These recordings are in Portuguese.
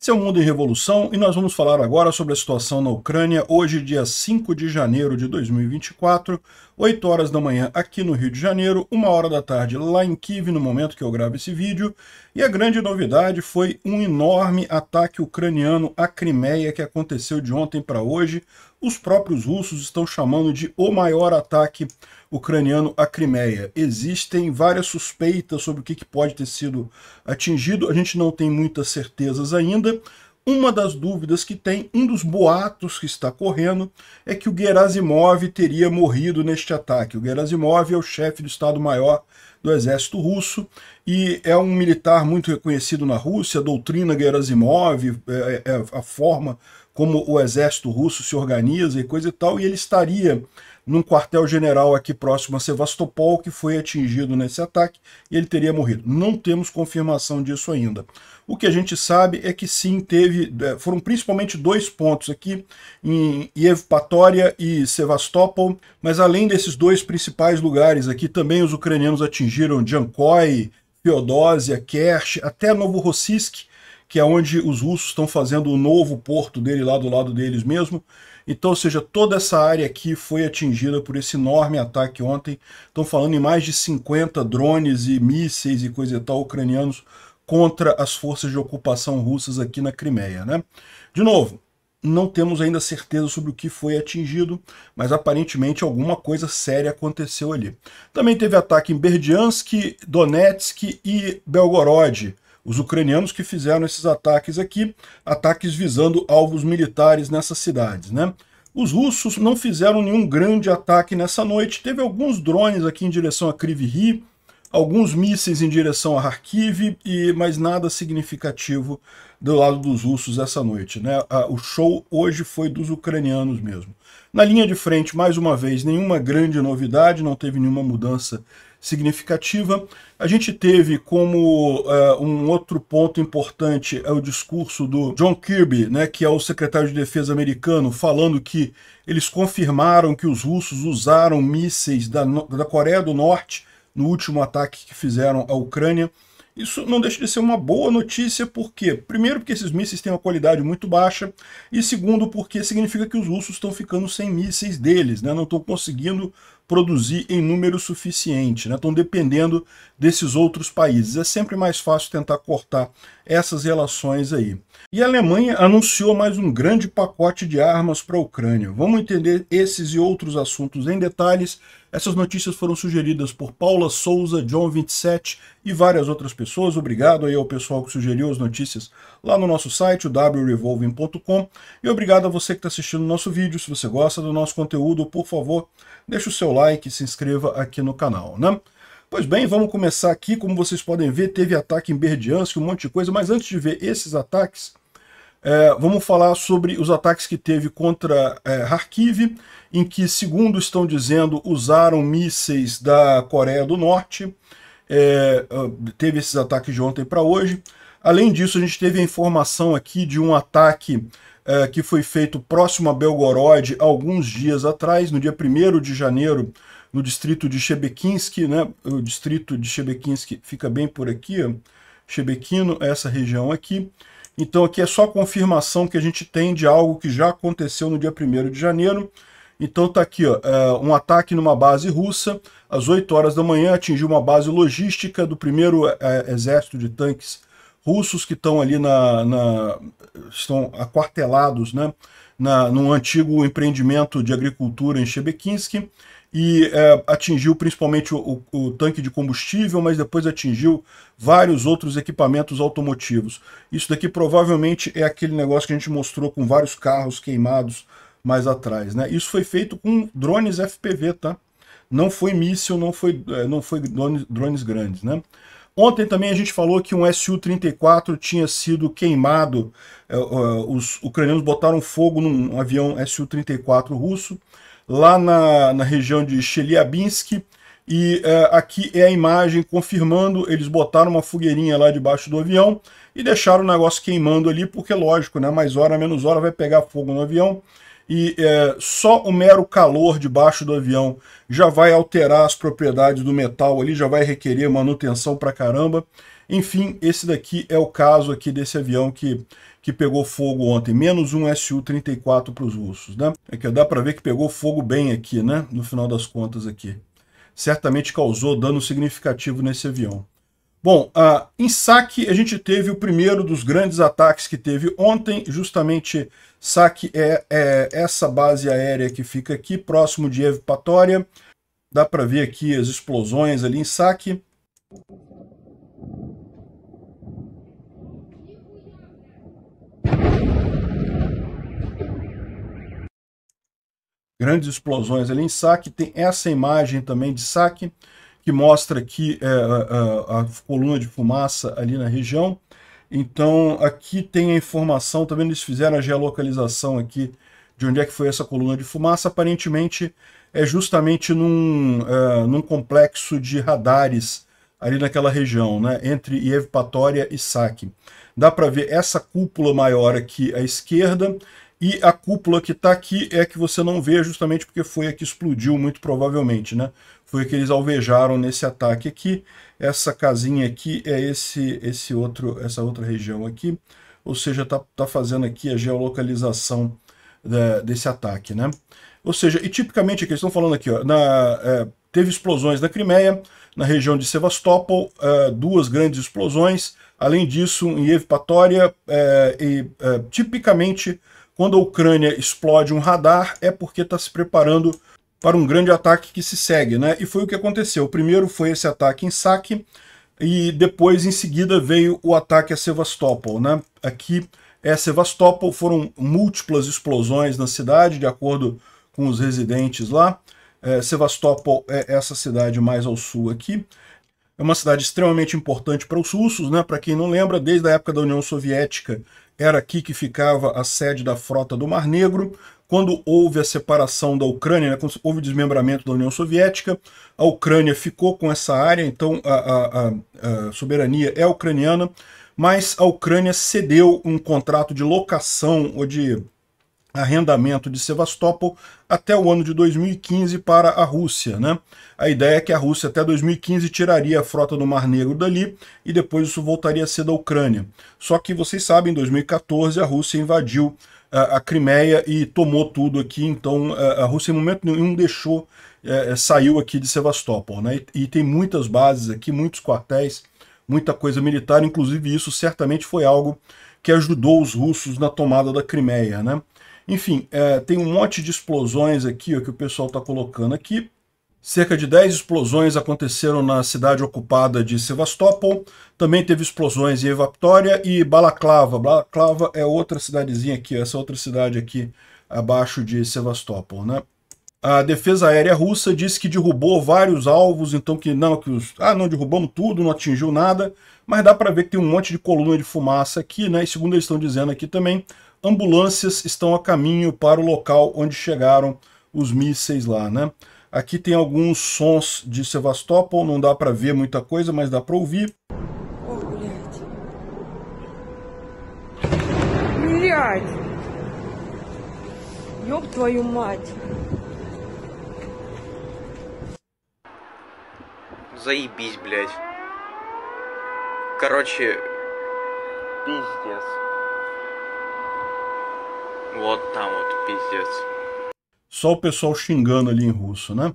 Esse é o Mundo em Revolução e nós vamos falar agora sobre a situação na Ucrânia, hoje, dia 5 de janeiro de 2024, 8 horas da manhã aqui no Rio de Janeiro, 1 hora da tarde lá em Kiev, no momento que eu gravo esse vídeo. E a grande novidade foi um enorme ataque ucraniano à Crimeia que aconteceu de ontem para hoje os próprios russos estão chamando de o maior ataque ucraniano à Crimeia. Existem várias suspeitas sobre o que pode ter sido atingido, a gente não tem muitas certezas ainda. Uma das dúvidas que tem, um dos boatos que está correndo, é que o Gerasimov teria morrido neste ataque. O Gerasimov é o chefe do Estado-Maior do exército russo e é um militar muito reconhecido na Rússia, a doutrina Gerasimov, é, é, é a forma como o exército russo se organiza e coisa e tal, e ele estaria num quartel-general aqui próximo a Sevastopol, que foi atingido nesse ataque, e ele teria morrido. Não temos confirmação disso ainda. O que a gente sabe é que sim, teve. É, foram principalmente dois pontos aqui, em Evpatória e Sevastopol, mas além desses dois principais lugares aqui, também os ucranianos atingiram Jankói, Feodósia, Kerch, até Novorossiysk, que é onde os russos estão fazendo o novo porto dele lá do lado deles mesmo. Então, ou seja, toda essa área aqui foi atingida por esse enorme ataque ontem. Estão falando em mais de 50 drones e mísseis e coisa e tal ucranianos contra as forças de ocupação russas aqui na Crimeia, né? De novo, não temos ainda certeza sobre o que foi atingido, mas aparentemente alguma coisa séria aconteceu ali. Também teve ataque em Berdiansk, Donetsk e Belgorod, os ucranianos que fizeram esses ataques aqui, ataques visando alvos militares nessas cidades, né? Os russos não fizeram nenhum grande ataque nessa noite. Teve alguns drones aqui em direção a Kryvyi, alguns mísseis em direção a Kharkiv, e, mas nada significativo do lado dos russos essa noite. Né? O show hoje foi dos ucranianos mesmo. Na linha de frente, mais uma vez, nenhuma grande novidade, não teve nenhuma mudança significativa. A gente teve como eh, um outro ponto importante é o discurso do John Kirby, né, que é o secretário de defesa americano, falando que eles confirmaram que os russos usaram mísseis da, da Coreia do Norte no último ataque que fizeram à Ucrânia. Isso não deixa de ser uma boa notícia, porque primeiro porque esses mísseis têm uma qualidade muito baixa, e segundo porque significa que os russos estão ficando sem mísseis deles, né? não estão conseguindo produzir em número suficiente, estão né? dependendo desses outros países. É sempre mais fácil tentar cortar essas relações aí. E a Alemanha anunciou mais um grande pacote de armas para a Ucrânia. Vamos entender esses e outros assuntos em detalhes. Essas notícias foram sugeridas por Paula Souza, John 27 e várias outras pessoas. Obrigado aí ao pessoal que sugeriu as notícias lá no nosso site, o wrevolving.com. E obrigado a você que está assistindo o nosso vídeo. Se você gosta do nosso conteúdo, por favor, deixe o seu like e se inscreva aqui no canal, né? Pois bem, vamos começar aqui. Como vocês podem ver, teve ataque em Berdiansk, um monte de coisa. Mas antes de ver esses ataques, é, vamos falar sobre os ataques que teve contra é, Kharkiv, em que, segundo estão dizendo, usaram mísseis da Coreia do Norte. É, é teve esses ataques de ontem para hoje. Além disso, a gente teve a informação aqui de um ataque é, que foi feito próximo a Belgorod alguns dias atrás, no dia 1 de janeiro no distrito de Shebekinsky, né? O distrito de Shebekinsky fica bem por aqui, Chebekino, essa região aqui. Então aqui é só confirmação que a gente tem de algo que já aconteceu no dia 1 de janeiro. Então tá aqui, ó, é, um ataque numa base russa, às 8 horas da manhã, atingiu uma base logística do primeiro é, é, exército de tanques russos que estão ali na, na, estão aquartelados, né, na, num antigo empreendimento de agricultura em Shebekinsky e é, atingiu principalmente o, o, o, tanque de combustível, mas depois atingiu vários outros equipamentos automotivos. Isso daqui provavelmente é aquele negócio que a gente mostrou com vários carros queimados mais atrás. Né? Isso foi feito com drones FPV, tá? Não foi míssil, não foi, é, não foi drones, drones grandes, né? Ontem também a gente falou que um Su-34 tinha sido queimado, é, é, os ucranianos botaram fogo num avião Su-34 russo, lá na, na região de Chelyabinsk. E é, aqui é a imagem confirmando, eles botaram uma fogueirinha lá debaixo do avião e deixaram o negócio queimando ali, porque lógico, né, mais hora, menos hora vai pegar fogo no avião e é, só o mero calor debaixo do avião já vai alterar as propriedades do metal ali, já vai requerer manutenção pra caramba. Enfim, esse daqui é o caso aqui desse avião que que pegou fogo ontem, menos um Su-34 para os russos, né? É que dá para ver que pegou fogo bem aqui, né? No final das contas aqui. Certamente causou dano significativo nesse avião. Bom, uh, em saque a gente teve o primeiro dos grandes ataques que teve ontem, justamente saque é, é essa base aérea que fica aqui, próximo de Evpatória. Dá para ver aqui as explosões ali em saque. Grandes explosões ali em saque. Tem essa imagem também de saque, que mostra aqui é, a, a coluna de fumaça ali na região. Então, aqui tem a informação, também tá eles fizeram a geolocalização aqui de onde é que foi essa coluna de fumaça. Aparentemente, é justamente num, é, num complexo de radares ali naquela região, né, entre Evpatória e Saque. Dá para ver essa cúpula maior aqui à esquerda e a cúpula que está aqui é que você não vê justamente porque foi a que explodiu muito provavelmente, né? Foi a que eles alvejaram nesse ataque aqui. Essa casinha aqui é esse, esse outro, essa outra região aqui, ou seja, está tá fazendo aqui a geolocalização da, desse ataque, né? Ou seja, e tipicamente aqui, eles estão falando aqui, ó, na, é, Teve explosões na Crimeia, na região de Sevastopol, eh, duas grandes explosões. Além disso, em Evpatória, eh, e, eh, tipicamente, quando a Ucrânia explode um radar, é porque está se preparando para um grande ataque que se segue. Né? E foi o que aconteceu. O primeiro foi esse ataque em saque, e depois, em seguida, veio o ataque a Sevastopol. Né? Aqui é Sevastopol, foram múltiplas explosões na cidade, de acordo com os residentes lá. É, Sevastopol é essa cidade mais ao sul aqui. É uma cidade extremamente importante para os russos, né? Para quem não lembra, desde a época da União Soviética era aqui que ficava a sede da frota do Mar Negro. Quando houve a separação da Ucrânia, né? quando houve o desmembramento da União Soviética, a Ucrânia ficou com essa área, então a, a, a, a soberania é ucraniana, mas a Ucrânia cedeu um contrato de locação ou de arrendamento de Sevastopol até o ano de 2015 para a Rússia. Né? A ideia é que a Rússia até 2015 tiraria a frota do Mar Negro dali e depois isso voltaria a ser da Ucrânia. Só que vocês sabem, em 2014 a Rússia invadiu a, eh, a Crimeia e tomou tudo aqui, então a, eh, a Rússia em momento nenhum deixou, eh, saiu aqui de Sevastopol. Né? E, e tem muitas bases aqui, muitos quartéis, muita coisa militar, inclusive isso certamente foi algo que ajudou os russos na tomada da Crimeia, né? Enfim, é, tem um monte de explosões aqui ó, que o pessoal está colocando aqui. Cerca de 10 explosões aconteceram na cidade ocupada de Sevastopol. Também teve explosões em Evaptória e Balaclava. Balaclava é outra cidadezinha aqui, essa outra cidade aqui abaixo de Sevastopol, né? A defesa aérea russa disse que derrubou vários alvos, então que não, que os, ah, não derrubamos tudo, não atingiu nada, mas dá para ver que tem um monte de coluna de fumaça aqui, né? E segundo eles estão dizendo aqui também, ambulâncias estão a caminho para o local onde chegaram os mísseis lá, né? Aqui tem alguns sons de Sevastopol, não dá para ver muita coisa, mas dá para ouvir. Блядь! Ёб твою мать! Заебись, блядь. Короче, пиздец. What what pieces. Só o pessoal xingando ali em russo, né?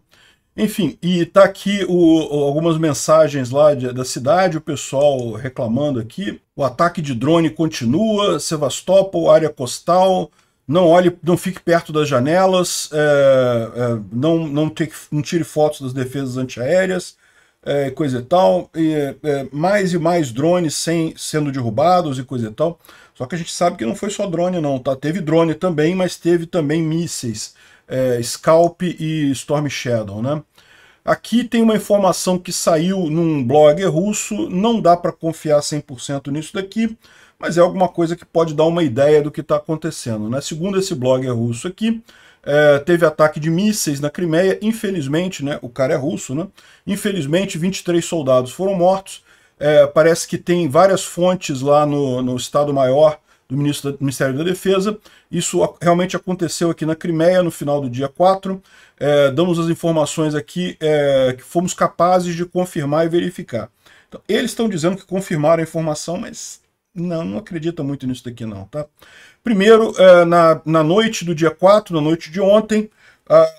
Enfim, e tá aqui o, algumas mensagens lá de, da cidade, o pessoal reclamando aqui. O ataque de drone continua, Sevastopol, área costal, não olhe, não fique perto das janelas, é, é, não, não, take, não tire fotos das defesas antiaéreas, é, coisa e tal, e, é, mais e mais drones sem, sendo derrubados e coisa e tal. Só que a gente sabe que não foi só drone não, tá? Teve drone também, mas teve também mísseis, é, Scalp e Storm Shadow, né? Aqui tem uma informação que saiu num blog russo, não dá para confiar 100% nisso daqui, mas é alguma coisa que pode dar uma ideia do que está acontecendo. Né? Segundo esse blog russo aqui, é, teve ataque de mísseis na Crimeia, infelizmente, né, o cara é russo, né, infelizmente 23 soldados foram mortos, é, parece que tem várias fontes lá no, no Estado-Maior do, ministro, do Ministério da Defesa, isso realmente aconteceu aqui na Crimeia no final do dia 4, é, damos as informações aqui é, que fomos capazes de confirmar e verificar. Então, eles estão dizendo que confirmaram a informação, mas não, não acredita muito nisso daqui não, tá? Primeiro, é, na, na noite do dia 4, na noite de ontem,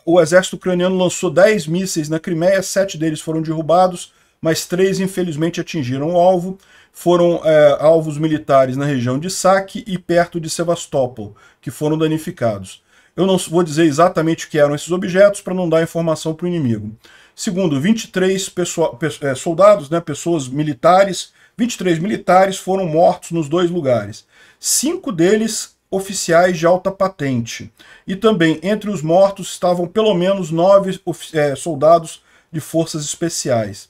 o exército ucraniano lançou 10 mísseis na Crimeia, sete deles foram derrubados, mas três, infelizmente, atingiram o alvo. Foram é, alvos militares na região de Saque e perto de Sevastopol, que foram danificados. Eu não vou dizer exatamente o que eram esses objetos para não dar informação para o inimigo. Segundo, 23 pessoa, é, soldados, né, pessoas militares, 23 militares foram mortos nos dois lugares. Cinco deles oficiais de alta patente. E também entre os mortos estavam pelo menos nove é, soldados de forças especiais.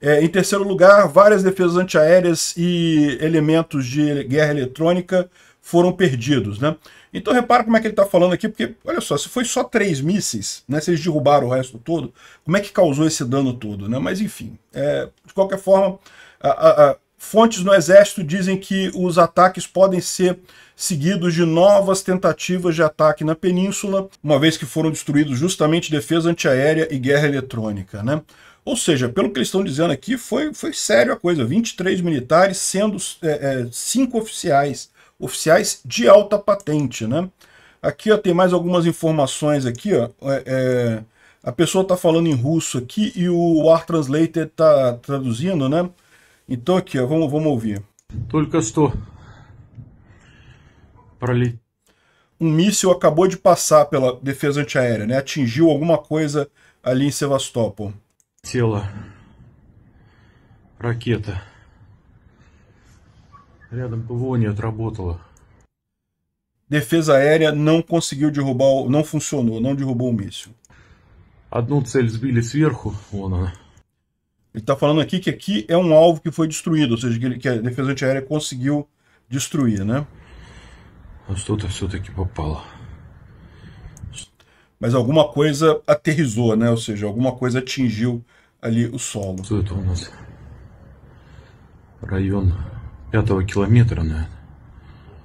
É, em terceiro lugar, várias defesas antiaéreas e elementos de guerra eletrônica foram perdidos. Né? Então repara como é que ele está falando aqui, porque olha só, se foi só três mísseis, né, se eles derrubaram o resto todo, como é que causou esse dano todo? Né? Mas enfim, é, de qualquer forma, a, a, a Fontes no Exército dizem que os ataques podem ser seguidos de novas tentativas de ataque na península, uma vez que foram destruídos justamente defesa antiaérea e guerra eletrônica. Né? Ou seja, pelo que eles estão dizendo aqui, foi, foi sério a coisa. 23 militares, sendo é, é, cinco oficiais, oficiais de alta patente. Né? Aqui ó, tem mais algumas informações aqui. Ó, é, é a pessoa está falando em russo aqui e o War Translator está traduzindo, né? Então aqui, ó, vamos, vamos ouvir. Только Para ali. um míssil acabou de passar pela defesa antiaérea, né? Atingiu alguma coisa ali em Sevastopol. Села ракета. Рядом ПВО не отработала. Defesa aérea não conseguiu derrubar, não funcionou, não derrubou o míssil. Одну цель сбили сверху, вон она. Ele está falando aqui que aqui é um alvo que foi destruído, ou seja, que, a defesa antiaérea conseguiu destruir, né? Mas aqui Mas alguma coisa aterrizou, né? Ou seja, alguma coisa atingiu ali o solo. Что это у нас? Район пятого километра,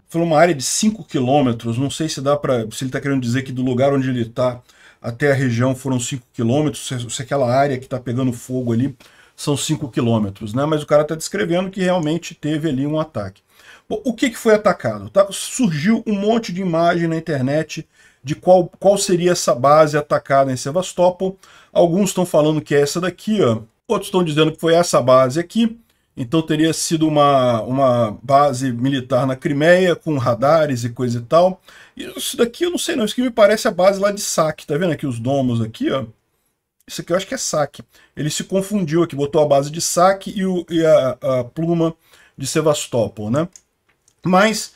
Falou uma área de 5 quilômetros, não sei se dá para. se ele está querendo dizer que do lugar onde ele está até a região foram 5 quilômetros, se aquela área que está pegando fogo ali são 5 quilômetros, né? mas o cara está descrevendo que realmente teve ali um ataque. Bom, o que, que foi atacado? Tá? Surgiu um monte de imagem na internet de qual, qual seria essa base atacada em Sevastopol. Alguns estão falando que é essa daqui, ó. outros estão dizendo que foi essa base aqui. Então teria sido uma, uma base militar na Crimeia, com radares e coisa e tal. Isso daqui eu não sei não, isso aqui me parece a base lá de saque, tá vendo aqui os domos aqui, ó? Isso aqui eu acho que é saque. Ele se confundiu aqui, botou a base de saque e, o, e a, a, pluma de Sevastopol, né? Mas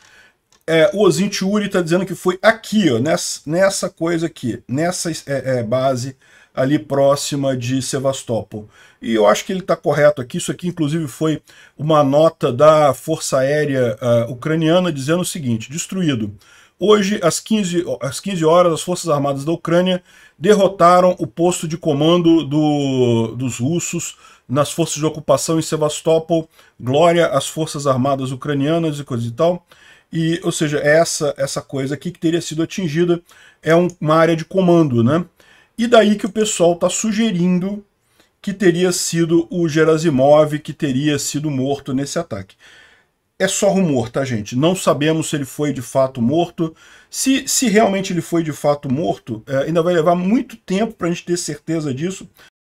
é, o Ozin está dizendo que foi aqui, ó, nessa, nessa coisa aqui, nessa é, é, base ali próxima de Sevastopol. E eu acho que ele está correto aqui. Isso aqui, inclusive, foi uma nota da Força Aérea uh, Ucraniana dizendo o seguinte: destruído. Hoje, às 15, às 15 horas, as Forças Armadas da Ucrânia derrotaram o posto de comando do, dos russos nas forças de ocupação em Sebastopol, glória às forças armadas ucranianas e coisa e tal. E, ou seja, essa essa coisa aqui que teria sido atingida é um, uma área de comando, né? E daí que o pessoal está sugerindo que teria sido o Gerasimov que teria sido morto nesse ataque é só rumor, tá, gente? Não sabemos se ele foi de fato morto. Se, se realmente ele foi de fato morto, é, ainda vai levar muito tempo para a gente ter certeza disso.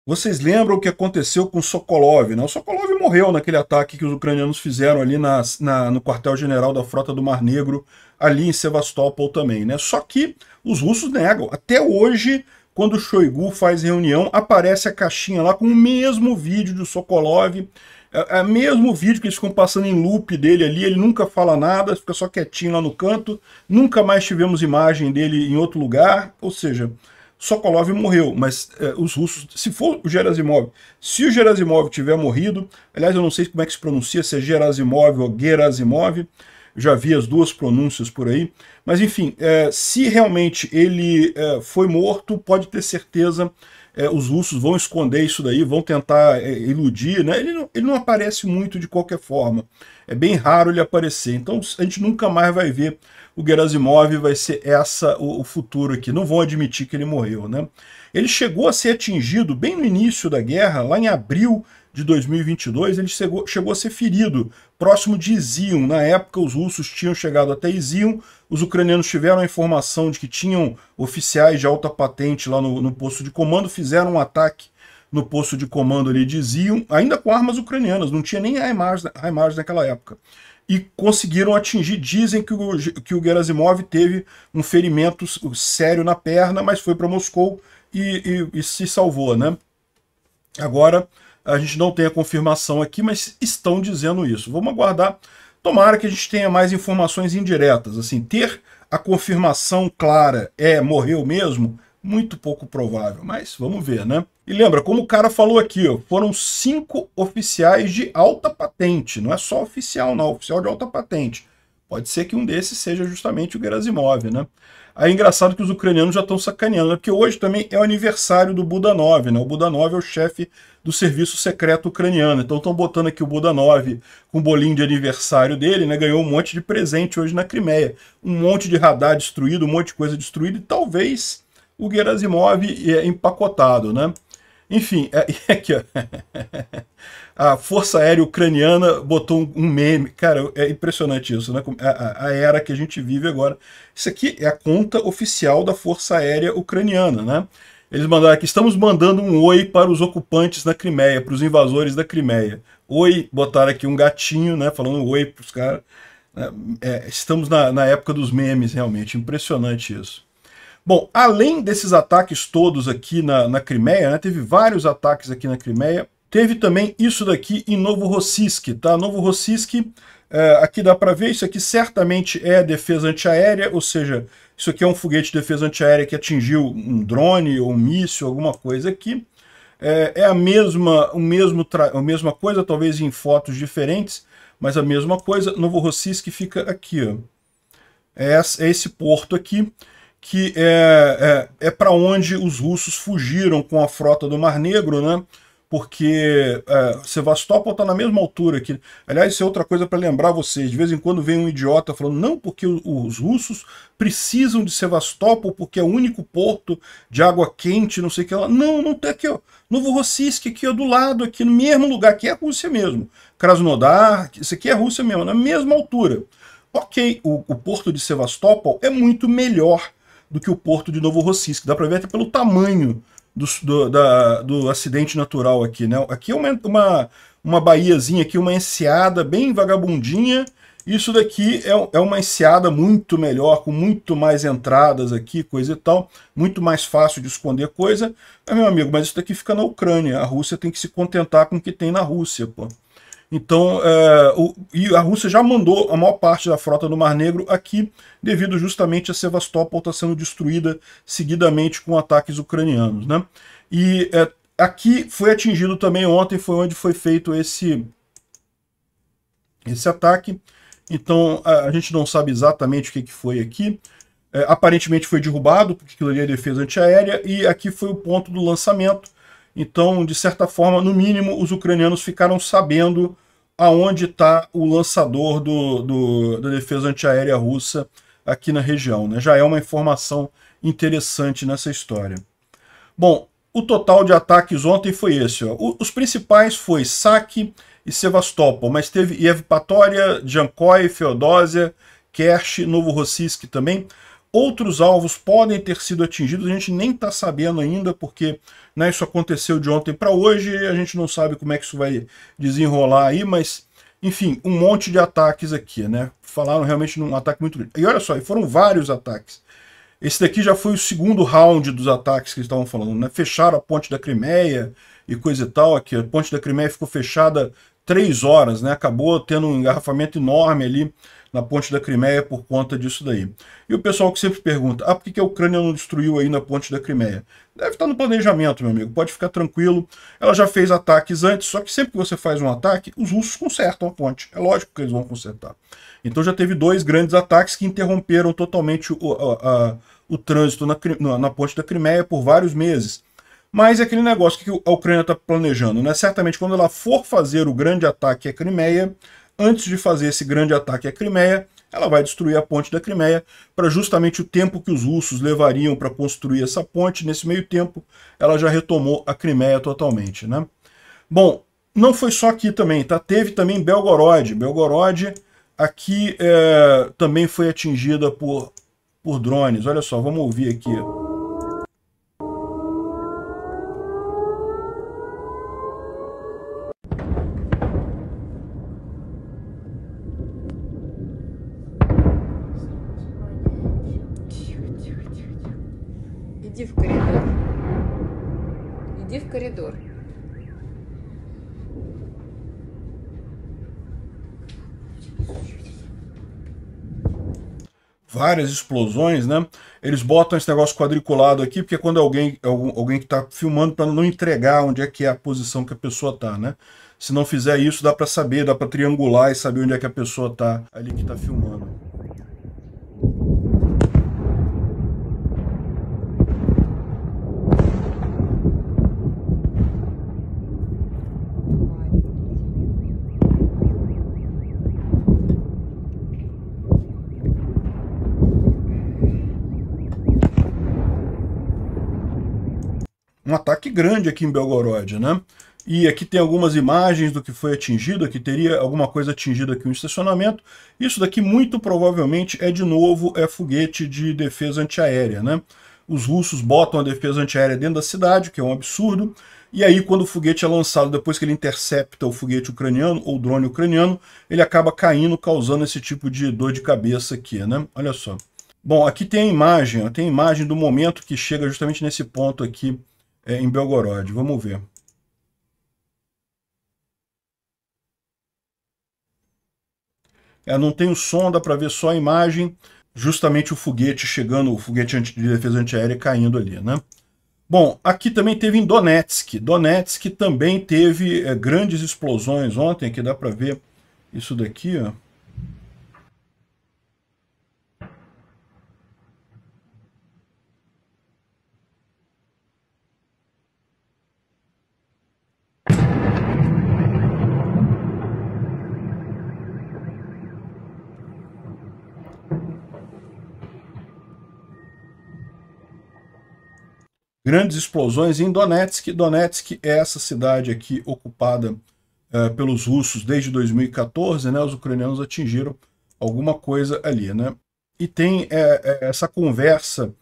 Vocês lembram o que aconteceu com Sokolov, né? O Sokolov morreu naquele ataque que os ucranianos fizeram ali na, na no quartel-general da Frota do Mar Negro, ali em Sevastopol também, né? Só que os russos negam. Até hoje, quando o Shoigu faz reunião, aparece a caixinha lá com o mesmo vídeo do Sokolov é, é, o mesmo vídeo que eles ficam passando em loop dele ali, ele nunca fala nada, fica só quietinho lá no canto. Nunca mais tivemos imagem dele em outro lugar, ou seja, Sokolov morreu, mas é, os russos, se for o Gerasimov, se o Gerasimov tiver morrido, aliás, eu não sei como é que se pronuncia, se é Gerasimov ou Gerasimov, já vi as duas pronúncias por aí, mas enfim, é, se realmente ele foi morto, pode ter certeza é, os russos vão esconder isso daí, vão tentar é, iludir, né? Ele não, ele não aparece muito de qualquer forma. É bem raro ele aparecer. Então a gente nunca mais vai ver o Gerasimov, vai ser essa o, o futuro aqui. Não vão admitir que ele morreu, né? Ele chegou a ser atingido bem no início da guerra, lá em abril de 2022, ele chegou, chegou a ser ferido próximo de Izium. Na época, os russos tinham chegado até Izium, os ucranianos tiveram a informação de que tinham oficiais de alta patente lá no, no posto de comando, fizeram um ataque no posto de comando ali de Izium, ainda com armas ucranianas, não tinha nem a imagem naquela época. E conseguiram atingir, dizem que o, que o Gerasimov teve um ferimento sério na perna, mas foi para Moscou e, e, e se salvou, né? Agora, a gente não tem a confirmação aqui, mas estão dizendo isso. Vamos aguardar. Tomara que a gente tenha mais informações indiretas. Assim, ter a confirmação clara é morreu mesmo, muito pouco provável, mas vamos ver, né? E lembra, como o cara falou aqui, ó, foram cinco oficiais de alta patente, não é só oficial não, oficial de alta patente. Pode ser que um desses seja justamente o Gerasimov, né? Aí é engraçado que os ucranianos já estão sacaneando, né? porque hoje também é o aniversário do Budanov, né? O Budanov é o chefe do serviço secreto ucraniano. Então estão botando aqui o Budanov com o bolinho de aniversário dele, né? Ganhou um monte de presente hoje na Crimeia. Um monte de radar destruído, um monte de coisa destruída e talvez o Gerasimov é empacotado, né? Enfim, é, é aqui, ó. a Força Aérea Ucraniana botou um meme. Cara, é impressionante isso, né? A, a, era que a gente vive agora. Isso aqui é a conta oficial da Força Aérea Ucraniana, né? Eles mandaram aqui: estamos mandando um oi para os ocupantes na Crimeia, para os invasores da Crimeia. Oi, botaram aqui um gatinho, né? Falando oi para os caras. Né, é, estamos na, na época dos memes, realmente. Impressionante isso. Bom, além desses ataques todos aqui na, na Crimeia, né, teve vários ataques aqui na Crimeia, teve também isso daqui em Novo Rossisk, tá? Novo Rossisk Uh, aqui dá para ver, isso aqui certamente é defesa antiaérea, ou seja, isso aqui é um foguete de defesa antiaérea que atingiu um drone ou um míssil, alguma coisa aqui. É, é a mesma, o mesmo a mesma coisa, talvez em fotos diferentes, mas a mesma coisa. Novorossiysk fica aqui. Ó. É, é esse porto aqui, que é, é, é para onde os russos fugiram com a frota do Mar Negro, né? porque é, Sevastopol está na mesma altura que. Aliás, isso é outra coisa para lembrar vocês. De vez em quando vem um idiota falando, não, porque os russos precisam de Sevastopol porque é o único porto de água quente, não sei o que lá. Não, não tem aqui, ó. Novo Rossisk, aqui ó, do lado, aqui no mesmo lugar, aqui é a Rússia mesmo. Krasnodar, isso aqui é a Rússia mesmo, na mesma altura. Ok, o, o porto de Sevastopol é muito melhor do que o porto de Novo Rossisk. Dá para ver até pelo tamanho do, do, da, do acidente natural aqui, né? Aqui é uma, uma, uma baiazinha aqui, uma enseada bem vagabundinha. Isso daqui é, é uma enseada muito melhor, com muito mais entradas aqui, coisa e tal. Muito mais fácil de esconder coisa. Mas, meu amigo, mas isso daqui fica na Ucrânia. A Rússia tem que se contentar com o que tem na Rússia, pô. Então, é, o, e a Rússia já mandou a maior parte da frota do Mar Negro aqui, devido justamente a Sevastopol estar tá sendo destruída seguidamente com ataques ucranianos. Né? E é, aqui foi atingido também ontem, foi onde foi feito esse, esse ataque. Então, a, a gente não sabe exatamente o que, que foi aqui. É, aparentemente foi derrubado, porque aquilo ali é defesa antiaérea, e aqui foi o ponto do lançamento então, de certa forma, no mínimo, os ucranianos ficaram sabendo aonde está o lançador do, do, da defesa antiaérea russa aqui na região. Né? Já é uma informação interessante nessa história. Bom, o total de ataques ontem foi esse. Ó. O, os principais foi saque e Sevastopol, mas teve Evpatória, Jankoi, Feodósia, Kersh, Novorossiysk também. Outros alvos podem ter sido atingidos, a gente nem está sabendo ainda, porque né, isso aconteceu de ontem para hoje, a gente não sabe como é que isso vai desenrolar aí, mas enfim, um monte de ataques aqui, né? Falaram realmente num ataque muito grande. E olha só, foram vários ataques. Esse daqui já foi o segundo round dos ataques que eles estavam falando, né? Fecharam a ponte da Crimeia e coisa e tal. Aqui, a ponte da Crimeia ficou fechada três horas, né? Acabou tendo um engarrafamento enorme ali na ponte da Crimeia por conta disso daí. E o pessoal que sempre pergunta, ah, por que, a Ucrânia não destruiu aí na ponte da Crimeia? Deve estar no planejamento, meu amigo, pode ficar tranquilo. Ela já fez ataques antes, só que sempre que você faz um ataque, os russos consertam a ponte. É lógico que eles vão consertar. Então já teve dois grandes ataques que interromperam totalmente o, a, a, o trânsito na, na, na ponte da Crimeia por vários meses. Mas é aquele negócio que a Ucrânia está planejando, né? Certamente, quando ela for fazer o grande ataque à Crimeia, antes de fazer esse grande ataque à Crimeia, ela vai destruir a ponte da Crimeia para justamente o tempo que os russos levariam para construir essa ponte. Nesse meio tempo, ela já retomou a Crimeia totalmente. Né? Bom, não foi só aqui também, tá? teve também Belgorod. Belgorod aqui é, também foi atingida por, por drones. Olha só, vamos ouvir aqui. várias explosões, né? Eles botam esse negócio quadriculado aqui, porque quando alguém, alguém que está filmando para não entregar onde é que é a posição que a pessoa está, né? Se não fizer isso, dá para saber, dá para triangular e saber onde é que a pessoa está ali que está filmando. ataque grande aqui em Belgorod, né? E aqui tem algumas imagens do que foi atingido, aqui teria alguma coisa atingida aqui no estacionamento. Isso daqui muito provavelmente é de novo é foguete de defesa antiaérea, né? Os russos botam a defesa antiaérea dentro da cidade, que é um absurdo, e aí quando o foguete é lançado, depois que ele intercepta o foguete ucraniano ou o drone ucraniano, ele acaba caindo, causando esse tipo de dor de cabeça aqui, né? Olha só. Bom, aqui tem a imagem, tem a imagem do momento que chega justamente nesse ponto aqui é, em Belgorod. Vamos ver. É, não tenho sonda para ver só a imagem, justamente o foguete chegando, o foguete de defesa antiaérea caindo ali, né? Bom, aqui também teve em Donetsk. Donetsk também teve é, grandes explosões ontem, que dá para ver isso daqui, ó. grandes explosões em Donetsk. Donetsk é essa cidade aqui ocupada eh, pelos russos desde 2014, né? Os ucranianos atingiram alguma coisa ali, né? E tem é, essa conversa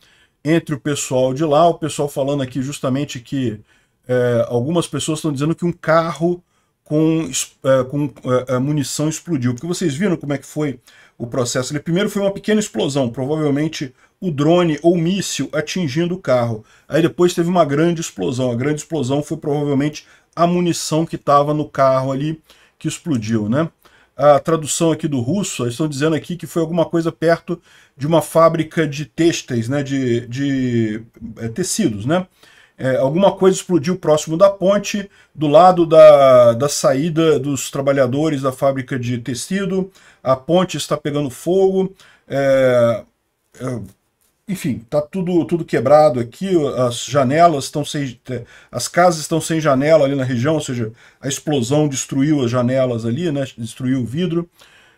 entre o pessoal de lá, o pessoal falando aqui justamente que é, algumas pessoas estão dizendo que um carro com, é, com é, munição explodiu. Porque vocês viram como é que foi o processo. Ele primeiro foi uma pequena explosão, provavelmente o drone ou míssil atingindo o carro. Aí depois teve uma grande explosão. A grande explosão foi provavelmente a munição que estava no carro ali que explodiu, né? A tradução aqui do russo, eles estão dizendo aqui que foi alguma coisa perto de uma fábrica de têxteis, né? De, de é, tecidos, né? É, alguma coisa explodiu próximo da ponte, do lado da, da saída dos trabalhadores da fábrica de tecido, a ponte está pegando fogo, é, é enfim, tá tudo, tudo quebrado aqui, as janelas estão sem. É, as casas estão sem janela ali na região, ou seja, a explosão destruiu as janelas ali, né? Destruiu o vidro.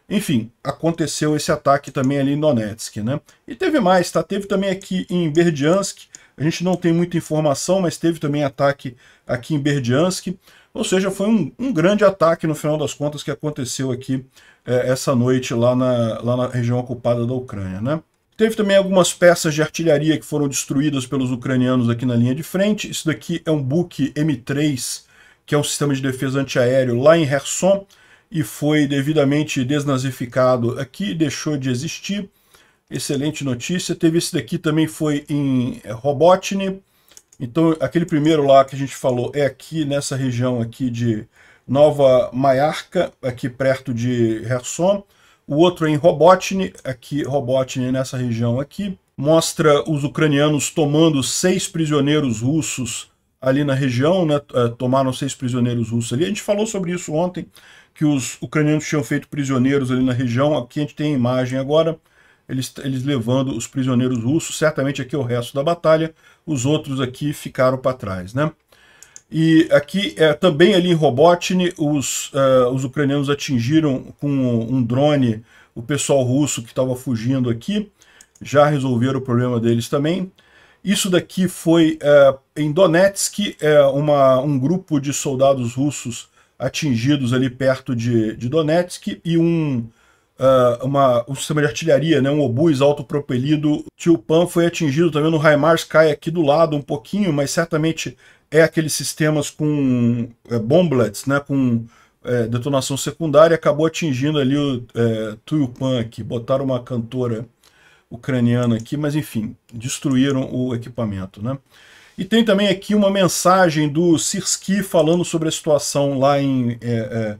Enfim, aconteceu esse ataque também ali em Donetsk, né? E teve mais, tá? Teve também aqui em Berdiansk. A gente não tem muita informação, mas teve também ataque aqui em Berdiansk. Ou seja, foi um, um grande ataque, no final das contas, que aconteceu aqui é, essa noite lá na, lá na região ocupada da Ucrânia, né? Teve também algumas peças de artilharia que foram destruídas pelos ucranianos aqui na linha de frente. Isso daqui é um Buk M3, que é um sistema de defesa antiaéreo lá em Kherson, e foi devidamente desnazificado aqui, deixou de existir. Excelente notícia. Teve esse daqui também, foi em é, Robotny. Então, aquele primeiro lá que a gente falou é aqui nessa região aqui de Nova Maiarca, aqui perto de Kherson. O outro é em Robotny, aqui é Robotny nessa região aqui. Mostra os ucranianos tomando seis prisioneiros russos ali na região, né? É, tomaram seis prisioneiros russos ali. A gente falou sobre isso ontem, que os ucranianos tinham feito prisioneiros ali na região. Aqui a gente tem a imagem agora, eles, eles levando os prisioneiros russos. Certamente aqui é o resto da batalha. Os outros aqui ficaram para trás, né? E aqui, é, também ali em Robotnik, os, uh, os ucranianos atingiram com um drone o pessoal russo que estava fugindo aqui. Já resolveram o problema deles também. Isso daqui foi uh, em Donetsk, uh, uma, um grupo de soldados russos atingidos ali perto de, de Donetsk e um, uh, uma, um sistema de artilharia, né, um obus autopropelido. Tio Pan foi atingido também no Raimars, cai aqui do lado um pouquinho, mas certamente é aqueles sistemas com é, eh, bomblets, né, com é, detonação secundária, acabou atingindo ali o é, Pan aqui. Botaram uma cantora ucraniana aqui, mas enfim, destruíram o equipamento. Né? E tem também aqui uma mensagem do Sirski falando sobre a situação lá em é,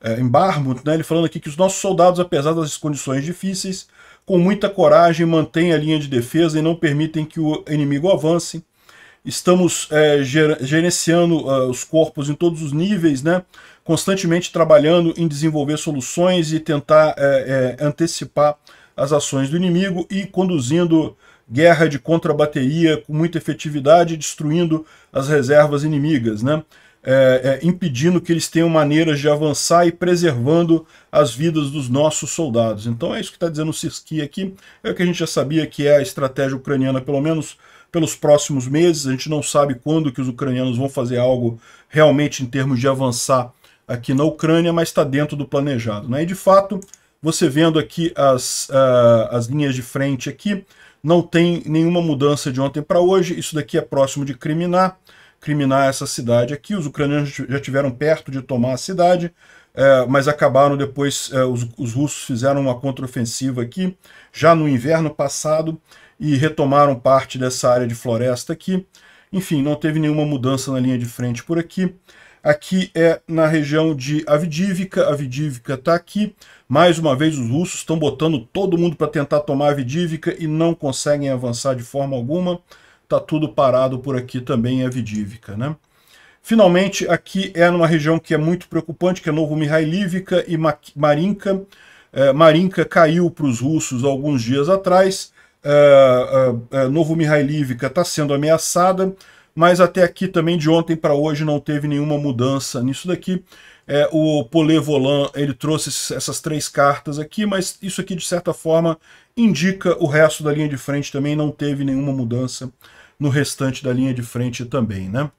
é, em Barmut, né, ele falando aqui que os nossos soldados, apesar das condições difíceis, com muita coragem mantêm a linha de defesa e não permitem que o inimigo avance. Estamos é, gerenciando uh, os corpos em todos os níveis, né, constantemente trabalhando em desenvolver soluções e tentar é, é, antecipar as ações do inimigo e conduzindo guerra de contra-bateria com muita efetividade, destruindo as reservas inimigas. Né? é, é, impedindo que eles tenham maneiras de avançar e preservando as vidas dos nossos soldados. Então é isso que está dizendo o Siski aqui, é o que a gente já sabia que é a estratégia ucraniana, pelo menos pelos próximos meses, a gente não sabe quando que os ucranianos vão fazer algo realmente em termos de avançar aqui na Ucrânia, mas está dentro do planejado. Né? E de fato, você vendo aqui as, uh, as linhas de frente aqui, não tem nenhuma mudança de ontem para hoje, isso daqui é próximo de Criminar, criminar essa cidade aqui. Os ucranianos já tiveram perto de tomar a cidade, é, mas acabaram depois, é, os, os, russos fizeram uma contraofensiva aqui, já no inverno passado, e retomaram parte dessa área de floresta aqui. Enfim, não teve nenhuma mudança na linha de frente por aqui. Aqui é na região de Avidívica, Avidívica está aqui. Mais uma vez, os russos estão botando todo mundo para tentar tomar Avdivka e não conseguem avançar de forma alguma tá tudo parado por aqui também é Avidívica, né? Finalmente, aqui é numa região que é muito preocupante, que é Novo Mihailivka e Marinka. É, Marinka caiu para os russos alguns dias atrás. É, é, é Novo Mihailivka está sendo ameaçada, mas até aqui também, de ontem para hoje, não teve nenhuma mudança nisso daqui. É, o Polevolan ele trouxe essas três cartas aqui, mas isso aqui, de certa forma, indica o resto da linha de frente também, não teve nenhuma mudança no restante da linha de frente também, né?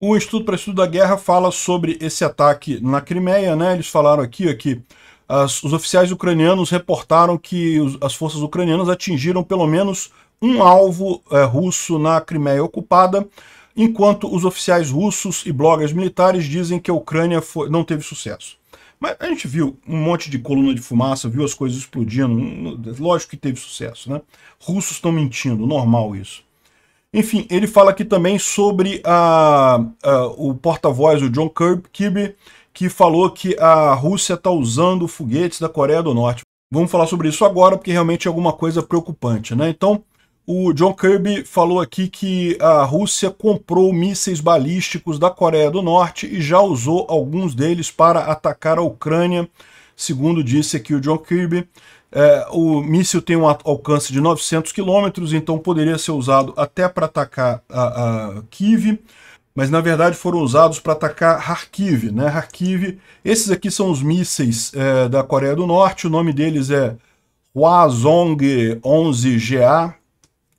O Instituto para Estudo da Guerra fala sobre esse ataque na Crimeia, né? Eles falaram aqui, aqui as, os oficiais ucranianos reportaram que os, as forças ucranianas atingiram pelo menos um alvo é, russo na Crimeia ocupada, enquanto os oficiais russos e bloggers militares dizem que a Ucrânia foi, não teve sucesso. Mas a gente viu um monte de coluna de fumaça, viu as coisas explodindo, lógico que teve sucesso, né? Russos estão mentindo, normal isso. Enfim, ele fala aqui também sobre a, a o porta-voz, o John Kirby, que falou que a Rússia está usando foguetes da Coreia do Norte. Vamos falar sobre isso agora, porque realmente é alguma coisa preocupante. Né? Então, o John Kirby falou aqui que a Rússia comprou mísseis balísticos da Coreia do Norte e já usou alguns deles para atacar a Ucrânia, segundo disse aqui o John Kirby. É, o míssil tem um alcance de 900 quilômetros, então poderia ser usado até para atacar a, a Kiev, mas na verdade foram usados para atacar Kharkiv. Né? Kharkiv, esses aqui são os mísseis é, da Coreia do Norte, o nome deles é Huazong 11GA,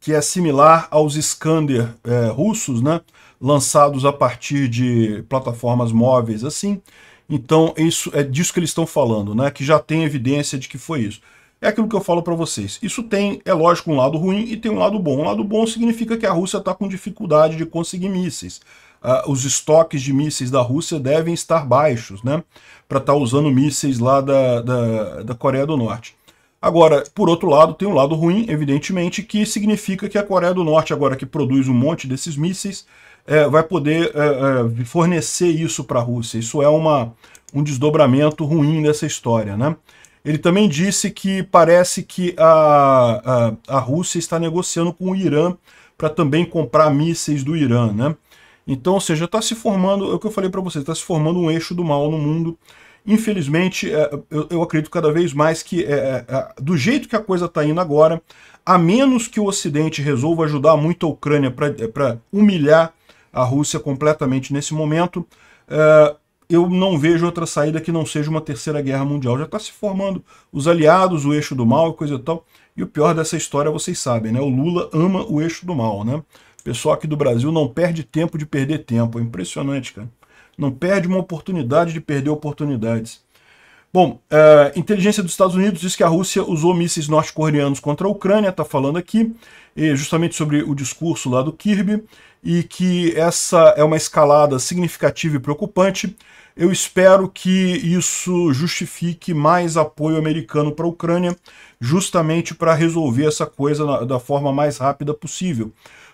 que é similar aos Skander é, russos, né? lançados a partir de plataformas móveis assim. Então, isso é disso que eles estão falando, né? Que já tem evidência de que foi isso. É aquilo que eu falo para vocês. Isso tem, é lógico, um lado ruim e tem um lado bom. Um lado bom significa que a Rússia está com dificuldade de conseguir mísseis. Uh, os estoques de mísseis da Rússia devem estar baixos, né? Para estar tá usando mísseis lá da, da, da Coreia do Norte. Agora, por outro lado, tem um lado ruim, evidentemente, que significa que a Coreia do Norte, agora que produz um monte desses mísseis, é, vai poder é, é, fornecer isso para a Rússia. Isso é uma, um desdobramento ruim dessa história, né? Ele também disse que parece que a, a, a Rússia está negociando com o Irã para também comprar mísseis do Irã, né? Então, ou seja, está se formando, é o que eu falei para vocês, está se formando um eixo do mal no mundo. Infelizmente, é, eu acredito cada vez mais que, é, é, do jeito que a coisa está indo agora, a menos que o Ocidente resolva ajudar muito a Ucrânia para humilhar a Rússia completamente nesse momento, eu não vejo outra saída que não seja uma terceira guerra mundial. Já está se formando os aliados, o eixo do mal coisa e tal. E o pior dessa história, vocês sabem, né? O Lula ama o eixo do mal, né? O pessoal aqui do Brasil não perde tempo de perder tempo. É impressionante, cara. Não perde uma oportunidade de perder oportunidades. Bom, a é, inteligência dos Estados Unidos diz que a Rússia usou mísseis norte-coreanos contra a Ucrânia, está falando aqui, justamente sobre o discurso lá do Kirby, e que essa é uma escalada significativa e preocupante. Eu espero que isso justifique mais apoio americano para a Ucrânia, justamente para resolver essa coisa da forma mais rápida possível.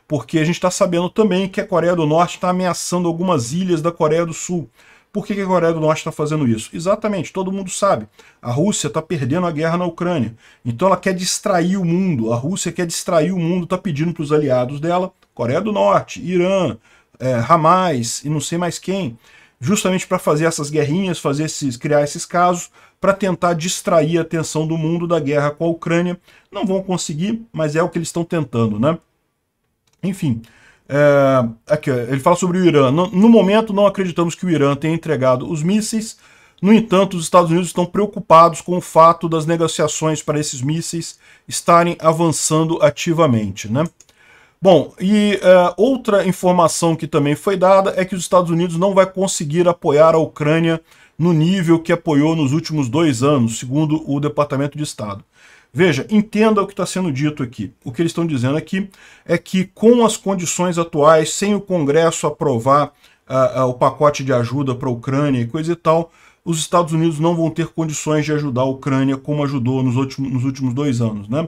Porque a gente está sabendo também que a Coreia do Norte está ameaçando algumas ilhas da Coreia do Sul. Por que a Coreia do Norte está fazendo isso? Exatamente, todo mundo sabe. A Rússia está perdendo a guerra na Ucrânia. Então ela quer distrair o mundo. A Rússia quer distrair o mundo, está pedindo para os aliados dela, Coreia do Norte, Irã, é, Hamas e não sei mais quem, justamente para fazer essas guerrinhas, fazer esses, criar esses casos, para tentar distrair a atenção do mundo da guerra com a Ucrânia. Não vão conseguir, mas é o que eles estão tentando, né? Enfim, é, aqui, ele fala sobre o Irã. No, no, momento, não acreditamos que o Irã tenha entregado os mísseis. No entanto, os Estados Unidos estão preocupados com o fato das negociações para esses mísseis estarem avançando ativamente. Né? Bom, e é, outra informação que também foi dada é que os Estados Unidos não vai conseguir apoiar a Ucrânia no nível que apoiou nos últimos dois anos, segundo o Departamento de Estado. Veja, entenda o que está sendo dito aqui. O que eles estão dizendo aqui é que com as condições atuais, sem o Congresso aprovar ah, ah, o pacote de ajuda para a Ucrânia e coisa e tal, os Estados Unidos não vão ter condições de ajudar a Ucrânia como ajudou nos últimos, nos últimos dois anos. Né?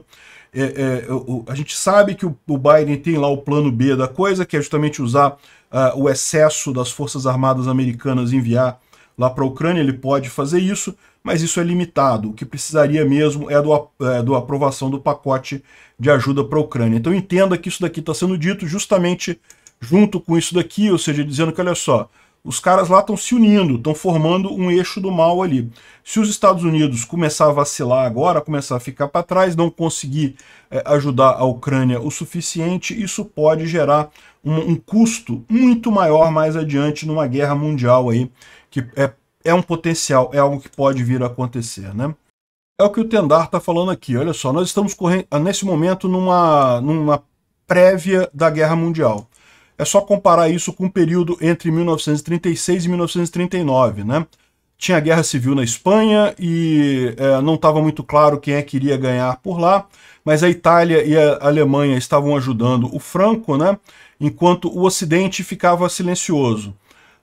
É, é, o, a gente sabe que o, o, Biden tem lá o plano B da coisa, que é justamente usar uh, o excesso das Forças Armadas americanas enviar lá para a Ucrânia, ele pode fazer isso, mas isso é limitado. O que precisaria mesmo é do, é, do aprovação do pacote de ajuda para a Ucrânia. Então entenda que isso daqui está sendo dito justamente junto com isso daqui, ou seja, dizendo que, olha só, os caras lá estão se unindo, estão formando um eixo do mal ali. Se os Estados Unidos começar a vacilar agora, começar a ficar para trás, não conseguir é, ajudar a Ucrânia o suficiente, isso pode gerar um, um, custo muito maior mais adiante numa guerra mundial aí que é, é um potencial, é algo que pode vir a acontecer, né? É o que o Tendar está falando aqui. Olha só, nós estamos correndo, ah, nesse momento numa, numa prévia da Guerra Mundial. É só comparar isso com o período entre 1936 e 1939, né? Tinha guerra civil na Espanha e é, não estava muito claro quem é que iria ganhar por lá, mas a Itália e a Alemanha estavam ajudando o Franco, né? Enquanto o Ocidente ficava silencioso.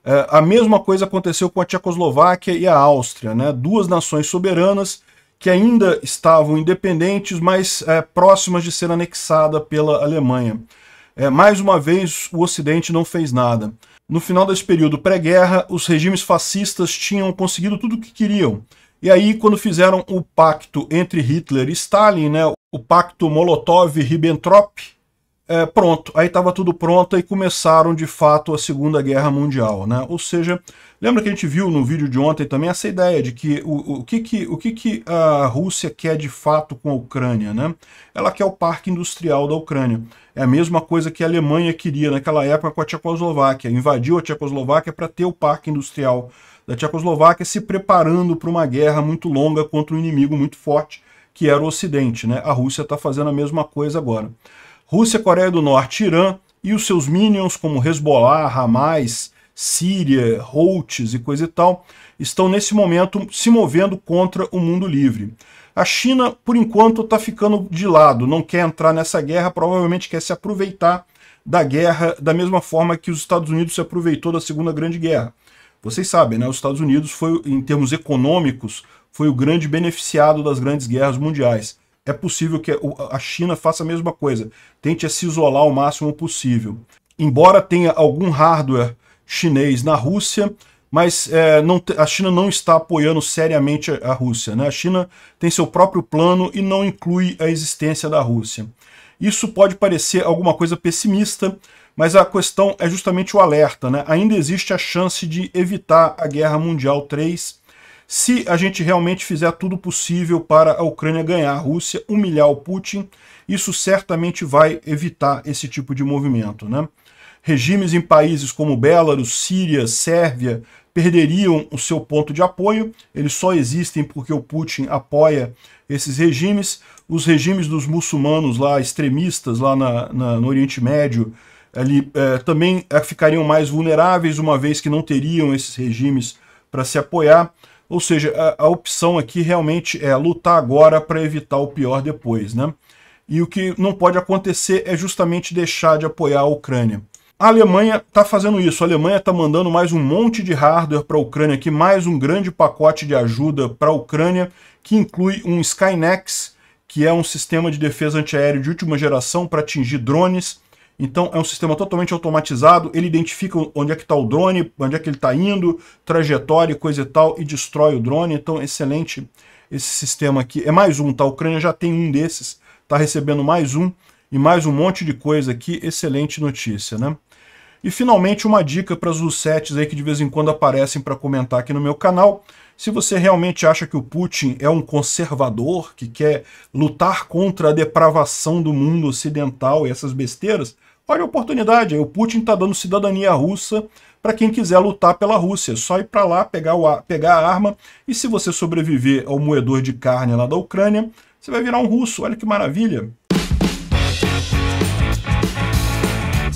É, a mesma coisa aconteceu com a Tchecoslováquia e a Áustria, né? duas nações soberanas que ainda estavam independentes, mas é, próximas de ser anexada pela Alemanha. É, mais uma vez, o Ocidente não fez nada. No final desse período pré-guerra, os regimes fascistas tinham conseguido tudo o que queriam. E aí, quando fizeram o pacto entre Hitler e Stalin, né, o pacto Molotov-Ribbentrop, é, pronto, aí estava tudo pronto e começaram de fato a Segunda Guerra Mundial, né? Ou seja, lembra que a gente viu no vídeo de ontem também essa ideia de que o, o, que, que, o que, que a Rússia quer de fato com a Ucrânia, né? Ela quer o parque industrial da Ucrânia. É a mesma coisa que a Alemanha queria naquela época com a Tchecoslováquia, invadiu a Tchecoslováquia para ter o parque industrial da Tchecoslováquia se preparando para uma guerra muito longa contra um inimigo muito forte, que era o Ocidente, né? A Rússia está fazendo a mesma coisa agora. Rússia, Coreia do Norte, Irã e os seus minions como Hezbollah, Hamas, Síria, Houthis e coisa e tal, estão nesse momento se movendo contra o mundo livre. A China, por enquanto, está ficando de lado, não quer entrar nessa guerra, provavelmente quer se aproveitar da guerra da mesma forma que os Estados Unidos se aproveitou da Segunda Grande Guerra. Vocês sabem, né? Os Estados Unidos foi, em termos econômicos, foi o grande beneficiado das grandes guerras mundiais é possível que a China faça a mesma coisa, tente se isolar o máximo possível. Embora tenha algum hardware chinês na Rússia, mas é, não, a China não está apoiando seriamente a, Rússia. Né? A China tem seu próprio plano e não inclui a existência da Rússia. Isso pode parecer alguma coisa pessimista, mas a questão é justamente o alerta. Né? Ainda existe a chance de evitar a Guerra Mundial 3 se a gente realmente fizer tudo possível para a Ucrânia ganhar a Rússia, humilhar o Putin, isso certamente vai evitar esse tipo de movimento. Né? Regimes em países como Belarus, Síria, Sérvia perderiam o seu ponto de apoio, eles só existem porque o Putin apoia esses regimes. Os regimes dos muçulmanos lá, extremistas lá na, na, no Oriente Médio, ali, eh, também eh, ficariam mais vulneráveis, uma vez que não teriam esses regimes para se apoiar. Ou seja, a, a opção aqui realmente é lutar agora para evitar o pior depois, né? E o que não pode acontecer é justamente deixar de apoiar a Ucrânia. A Alemanha está fazendo isso. A Alemanha está mandando mais um monte de hardware para a Ucrânia aqui, mais um grande pacote de ajuda para a Ucrânia, que inclui um Skynex, que é um sistema de defesa antiaéreo de última geração para atingir drones, então é um sistema totalmente automatizado, ele identifica onde é que está o drone, onde é que ele está indo, trajetória, coisa e tal, e destrói o drone. Então excelente esse sistema aqui. É mais um, tá? A Ucrânia já tem um desses, está recebendo mais um e mais um monte de coisa aqui. Excelente notícia, né? E finalmente uma dica para os setes aí que de vez em quando aparecem para comentar aqui no meu canal. Se você realmente acha que o Putin é um conservador que quer lutar contra a depravação do mundo ocidental e essas besteiras, Olha a oportunidade, o Putin está dando cidadania russa para quem quiser lutar pela Rússia. É só ir para lá, pegar, o, pegar a arma, e se você sobreviver ao moedor de carne lá da Ucrânia, você vai virar um russo. Olha que maravilha!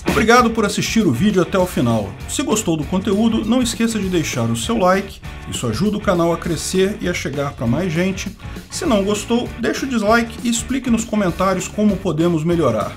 Obrigado por assistir o vídeo até o final. Se gostou do conteúdo, não esqueça de deixar o seu like, isso ajuda o canal a crescer e a chegar para mais gente. Se não gostou, deixa o dislike e explique nos comentários como podemos melhorar.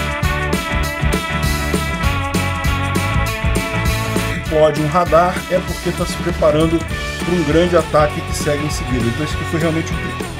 explode um radar é porque está se preparando para um grande ataque que segue em seguida. Então, isso aqui foi realmente um